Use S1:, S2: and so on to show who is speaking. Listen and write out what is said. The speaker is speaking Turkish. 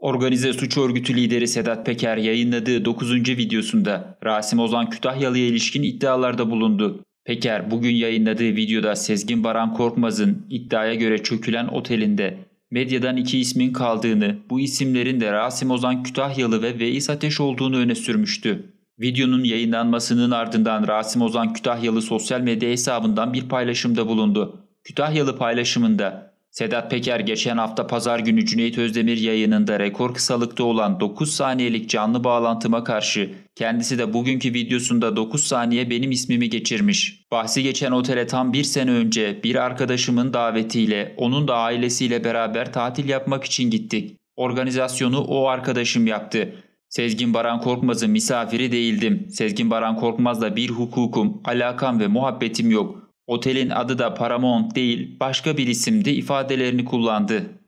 S1: Organize suç örgütü lideri Sedat Peker yayınladığı 9. videosunda Rasim Ozan Kütahyalı'ya ilişkin iddialarda bulundu. Peker bugün yayınladığı videoda Sezgin Baran Korkmaz'ın iddiaya göre çökülen otelinde medyadan iki ismin kaldığını, bu isimlerin de Rasim Ozan Kütahyalı ve Veys Ateş olduğunu öne sürmüştü. Videonun yayınlanmasının ardından Rasim Ozan Kütahyalı sosyal medya hesabından bir paylaşımda bulundu. Kütahyalı paylaşımında Sedat Peker geçen hafta pazar günü Cüneyt Özdemir yayınında rekor kısalıkta olan 9 saniyelik canlı bağlantıma karşı kendisi de bugünkü videosunda 9 saniye benim ismimi geçirmiş. Bahsi geçen otele tam bir sene önce bir arkadaşımın davetiyle onun da ailesiyle beraber tatil yapmak için gittik. Organizasyonu o arkadaşım yaptı. Sezgin Baran Korkmaz'ın misafiri değildim. Sezgin Baran Korkmaz'la bir hukukum, alakam ve muhabbetim yok. Otelin adı da Paramount değil başka bir isimdi ifadelerini kullandı.